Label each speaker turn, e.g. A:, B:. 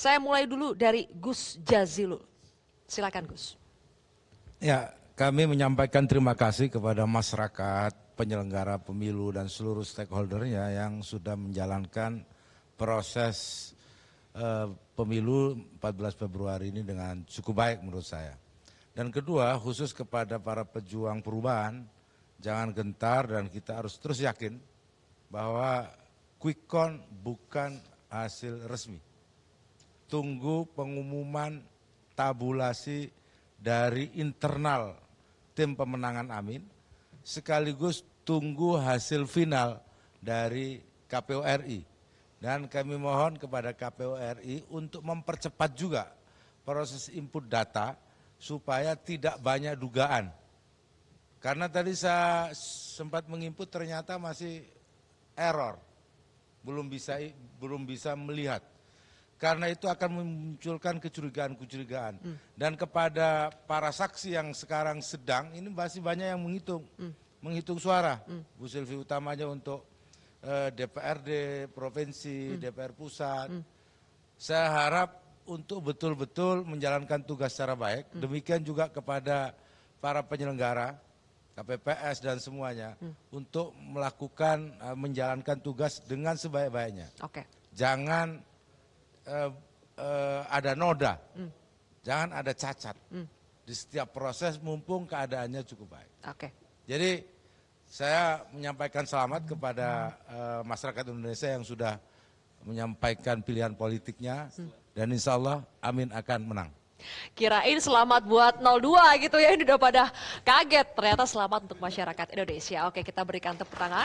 A: Saya mulai dulu dari Gus Jazilul. Silakan Gus.
B: Ya, kami menyampaikan terima kasih kepada masyarakat, penyelenggara pemilu dan seluruh stakeholdernya yang sudah menjalankan proses eh, pemilu 14 Februari ini dengan cukup baik menurut saya. Dan kedua, khusus kepada para pejuang perubahan, jangan gentar dan kita harus terus yakin bahwa quick count bukan hasil resmi tunggu pengumuman tabulasi dari internal tim pemenangan Amin, sekaligus tunggu hasil final dari KPU RI. Dan kami mohon kepada KPU RI untuk mempercepat juga proses input data supaya tidak banyak dugaan. Karena tadi saya sempat menginput ternyata masih error. Belum bisa belum bisa melihat karena itu akan memunculkan kecurigaan-kecurigaan. Hmm. Dan kepada para saksi yang sekarang sedang, ini masih banyak yang menghitung, hmm. menghitung suara. Hmm. Bu Silvi utamanya untuk eh, DPRD, provinsi, hmm. DPR pusat. Hmm. Saya harap untuk betul-betul menjalankan tugas secara baik. Hmm. Demikian juga kepada para penyelenggara, KPPS dan semuanya, hmm. untuk melakukan, eh, menjalankan tugas dengan sebaik-baiknya. Okay. Jangan uh, uh, ada noda, mm. jangan ada cacat. Mm. Di setiap proses mumpung keadaannya cukup baik. Oke. Okay. Jadi saya menyampaikan selamat kepada uh, masyarakat Indonesia yang sudah menyampaikan pilihan politiknya mm. dan insya Allah Amin akan menang.
A: Kirain selamat buat 02 gitu ya, ini udah pada kaget. Ternyata selamat untuk masyarakat Indonesia. Oke, kita berikan tepuk tangan.